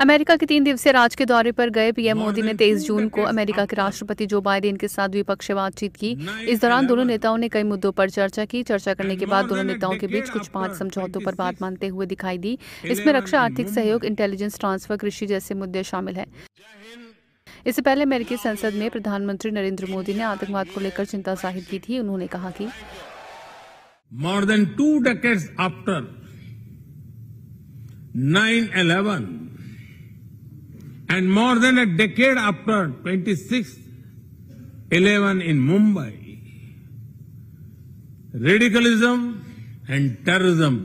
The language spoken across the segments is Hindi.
अमेरिका के तीन दिवसीय राज के दौरे पर गए पीएम मोदी ने 23 जून को अमेरिका के राष्ट्रपति जो बाइडेन के साथ द्विपक्षीय बातचीत की इस दौरान दोनों नेताओं ने कई मुद्दों पर चर्चा की चर्चा करने के बाद दोनों नेताओं के बीच कुछ पांच समझौतों पर बात मानते हुए दिखाई दी इसमें रक्षा आर्थिक सहयोग इंटेलिजेंस ट्रांसफर कृषि जैसे मुद्दे शामिल है इससे पहले अमेरिकी संसद में प्रधानमंत्री नरेंद्र मोदी ने आतंकवाद को लेकर चिंता जाहिर की थी उन्होंने कहा कि more than two decades after 9/11 And more than a decade after 26 11 in Mumbai, radicalism and terrorism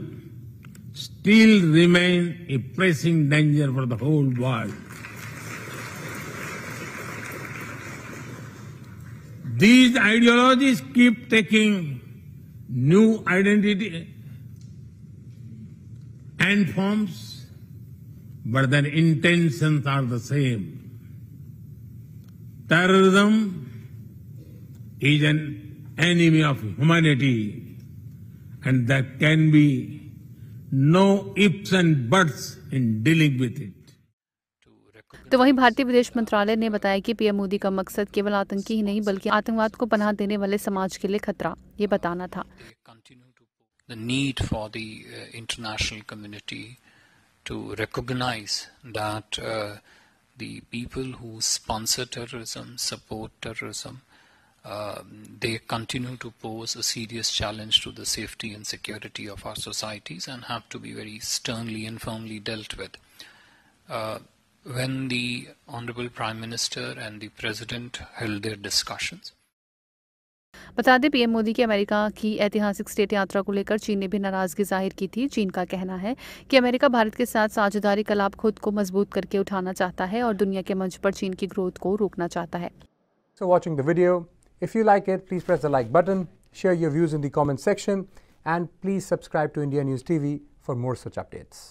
still remain a pressing danger for the whole world. These ideologies keep taking new identity and forms but then intention are the same terrorism is an enemy of humanity and that can be no ifs and buts in dealing with it तो वहीं भारतीय विदेश मंत्रालय ने बताया कि पीएम मोदी का मकसद केवल आतंकी ही नहीं बल्कि आतंकवाद को पनाह देने वाले समाज के लिए खतरा ये बताना था need for the international community to recognize that uh, the people who sponsor terrorism, support terrorism, uh, they continue to pose a serious challenge to the safety and security of our societies and have to be very sternly and firmly dealt with. Uh, when the Honorable Prime Minister and the President held their discussions, बता दें पीएम मोदी की अमेरिका की ऐतिहासिक स्टेट यात्रा को लेकर चीन ने भी नाराजगी जाहिर की थी चीन का कहना है कि अमेरिका भारत के साथ साझेदारी का लाभ खुद को मजबूत करके उठाना चाहता है और दुनिया के मंच पर चीन की ग्रोथ को रोकना चाहता है So watching the video, if you like it, please press the like button, share your views in the comment section, and please subscribe to India News TV for more such updates.